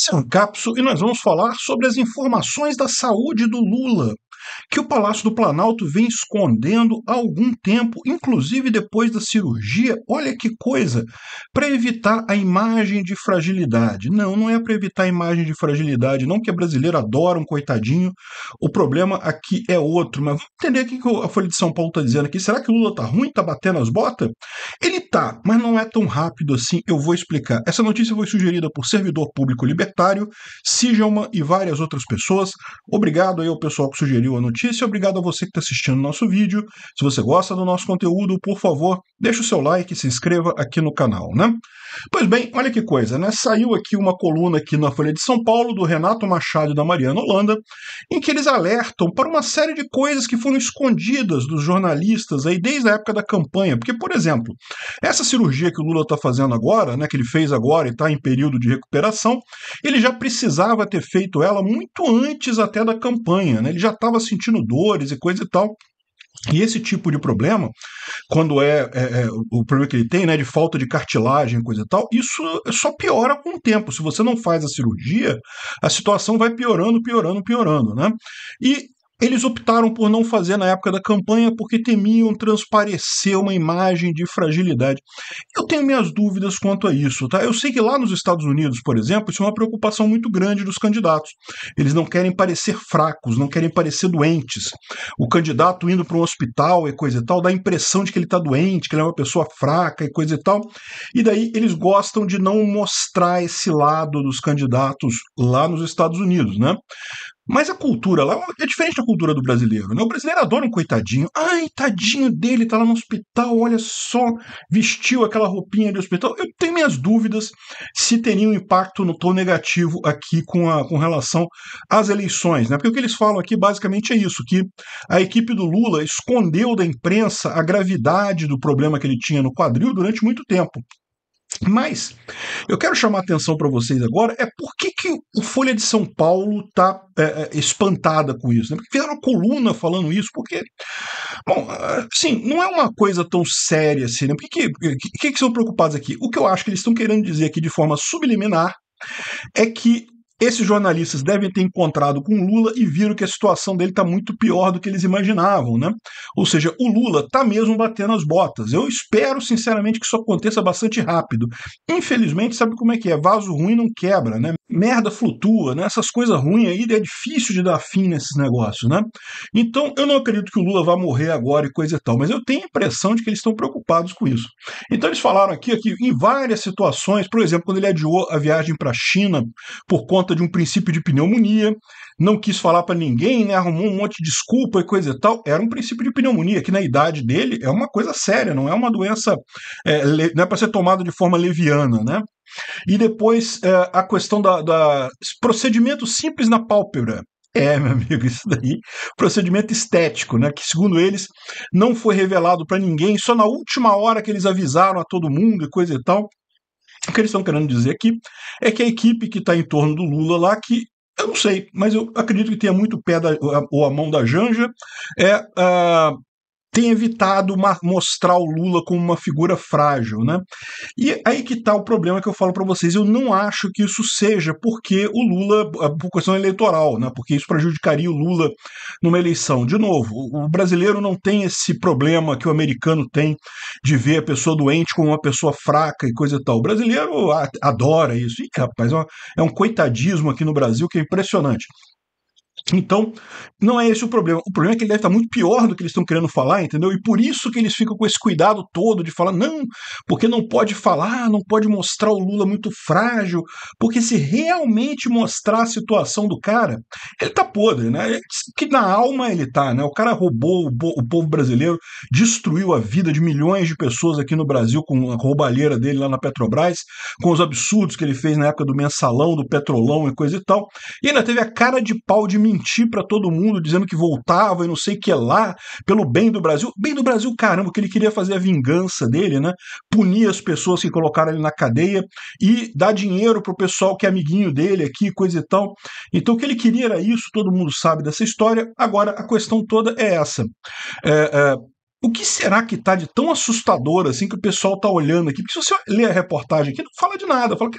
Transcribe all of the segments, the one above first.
Luciano Capso e nós vamos falar sobre as informações da saúde do Lula, que o Palácio do Planalto vem escondendo há algum tempo, inclusive depois da cirurgia. Olha que coisa! Para evitar a imagem de fragilidade. Não, não é para evitar a imagem de fragilidade, não que a é brasileira adora um coitadinho. O problema aqui é outro, mas vamos entender o que a Folha de São Paulo está dizendo aqui. Será que o Lula está ruim, Está batendo as botas? Ele tá, mas não é tão rápido assim, eu vou explicar. Essa notícia foi sugerida por Servidor Público Libertário, Sijelman e várias outras pessoas. Obrigado aí ao pessoal que sugeriu a notícia, obrigado a você que está assistindo o nosso vídeo. Se você gosta do nosso conteúdo, por favor, deixe o seu like e se inscreva aqui no canal, né? Pois bem, olha que coisa, né? Saiu aqui uma coluna aqui na Folha de São Paulo do Renato Machado e da Mariana Holanda, em que eles alertam para uma série de coisas que foram escondidas dos jornalistas aí desde a época da campanha. Porque, por exemplo, essa cirurgia que o Lula está fazendo agora, né, que ele fez agora e está em período de recuperação, ele já precisava ter feito ela muito antes até da campanha, né? Ele já estava sentindo dores e coisa e tal. E esse tipo de problema, quando é, é, é, o problema que ele tem, né, de falta de cartilagem, coisa e tal, isso só piora com o tempo. Se você não faz a cirurgia, a situação vai piorando, piorando, piorando, né? E eles optaram por não fazer na época da campanha porque temiam transparecer uma imagem de fragilidade. Eu tenho minhas dúvidas quanto a isso, tá? Eu sei que lá nos Estados Unidos, por exemplo, isso é uma preocupação muito grande dos candidatos. Eles não querem parecer fracos, não querem parecer doentes. O candidato indo para um hospital e coisa e tal dá a impressão de que ele está doente, que ele é uma pessoa fraca e coisa e tal. E daí eles gostam de não mostrar esse lado dos candidatos lá nos Estados Unidos, né? Mas a cultura lá é, é diferente da cultura do brasileiro, né? O brasileiro adora um coitadinho. Ai, tadinho dele, tá lá no hospital, olha só, vestiu aquela roupinha de hospital. Eu tenho minhas dúvidas se teria um impacto no tom negativo aqui com, a, com relação às eleições, né? Porque o que eles falam aqui basicamente é isso, que a equipe do Lula escondeu da imprensa a gravidade do problema que ele tinha no quadril durante muito tempo. Mas eu quero chamar a atenção para vocês agora é por que, que o Folha de São Paulo está é, é, espantada com isso. Né? Porque fizeram uma coluna falando isso, porque, bom, assim, não é uma coisa tão séria assim, né? Por que, que, que, que são preocupados aqui? O que eu acho que eles estão querendo dizer aqui de forma subliminar é que esses jornalistas devem ter encontrado com Lula e viram que a situação dele está muito pior do que eles imaginavam, né? Ou seja, o Lula está mesmo batendo as botas. Eu espero, sinceramente, que isso aconteça bastante rápido. Infelizmente, sabe como é que é? Vaso ruim não quebra, né? merda flutua, né? Essas coisas ruins aí é difícil de dar fim nesses negócios, né? Então eu não acredito que o Lula vá morrer agora e coisa e tal, mas eu tenho a impressão de que eles estão preocupados com isso. Então eles falaram aqui que em várias situações, por exemplo, quando ele adiou a viagem para a China por conta de um princípio de pneumonia, não quis falar para ninguém, né? Arrumou um monte de desculpa e coisa e tal. Era um princípio de pneumonia que na idade dele é uma coisa séria, não é uma doença, é, não é para ser tomada de forma leviana, né? E depois é, a questão da, da procedimento simples na pálpebra. É, meu amigo, isso daí, procedimento estético, né? Que segundo eles não foi revelado para ninguém, só na última hora que eles avisaram a todo mundo e coisa e tal. O que eles estão querendo dizer aqui é que a equipe que está em torno do Lula lá, que eu não sei, mas eu acredito que tenha muito pé da, ou a mão da Janja, é, uh, tem evitado mostrar o Lula como uma figura frágil, né? E aí que está o problema que eu falo para vocês. Eu não acho que isso seja porque o Lula, ah, por questão eleitoral, né? Porque isso prejudicaria o Lula numa eleição. De novo, o brasileiro não tem esse problema que o americano tem de ver a pessoa doente como uma pessoa fraca e coisa e tal. O brasileiro adora isso. Ih, rapaz, é, é um coitadismo aqui no Brasil que é impressionante. Então, não é esse o problema. O problema é que ele deve estar muito pior do que eles estão querendo falar, entendeu? E por isso que eles ficam com esse cuidado todo de falar, não, porque não pode falar, não pode mostrar o Lula muito frágil, porque se realmente mostrar a situação do cara, ele tá podre, né? É, que na alma ele tá, né? O cara roubou o, povo brasileiro, destruiu a vida de milhões de pessoas aqui no Brasil com a roubalheira dele lá na Petrobras, com os absurdos que ele fez na época do mensalão, do petrolão e coisa e tal. E ainda teve a cara de pau de mentir mentir para todo mundo dizendo que voltava e não sei que lá, pelo bem do Brasil. Bem do Brasil, caramba, que ele queria fazer é a vingança dele, né? Punir as pessoas que colocaram ele na cadeia e dar dinheiro pro pessoal que é amiguinho dele aqui, coisa e tal. Então o que ele queria era isso, todo mundo sabe dessa história. Agora a questão toda é essa. É, é, o que será que está de tão assustador assim que o pessoal está olhando aqui? Porque se você ler a reportagem aqui, não fala de nada, fala que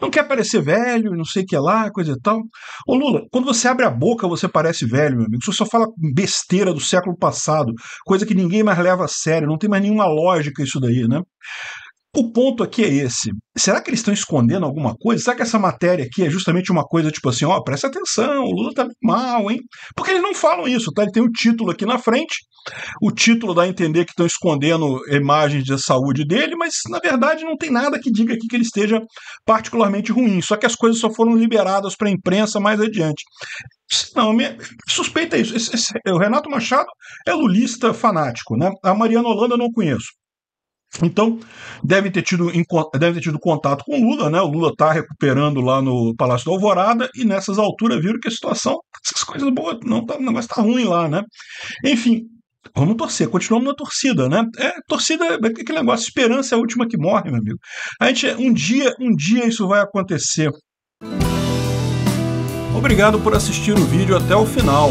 não quer parecer velho, não sei o que lá, coisa e tal. Ô Lula, quando você abre a boca, você parece velho, meu amigo. Você só fala besteira do século passado, coisa que ninguém mais leva a sério, não tem mais nenhuma lógica isso daí, né? O ponto aqui é esse. Será que eles estão escondendo alguma coisa? Será que essa matéria aqui é justamente uma coisa tipo assim, ó, oh, presta atenção, o Lula tá mal, hein? Porque eles não falam isso, tá? Ele tem o um título aqui na frente, o título dá a entender que estão escondendo imagens da saúde dele, mas na verdade não tem nada que diga aqui que ele esteja particularmente ruim. Só que as coisas só foram liberadas para a imprensa mais adiante. Não, minha, suspeita isso. Esse, esse, é, o Renato Machado é lulista fanático, né? A Mariana Holanda eu não conheço. Então, deve ter, tido, deve ter tido contato com o Lula, né? O Lula está recuperando lá no Palácio da Alvorada e nessas alturas viram que a situação, essas coisas boas, não tá, o negócio está ruim lá, né? Enfim, vamos torcer, continuamos na torcida, né? É, torcida é aquele negócio, esperança é a última que morre, meu amigo. A gente, um dia, um dia isso vai acontecer. Obrigado por assistir o vídeo até o final.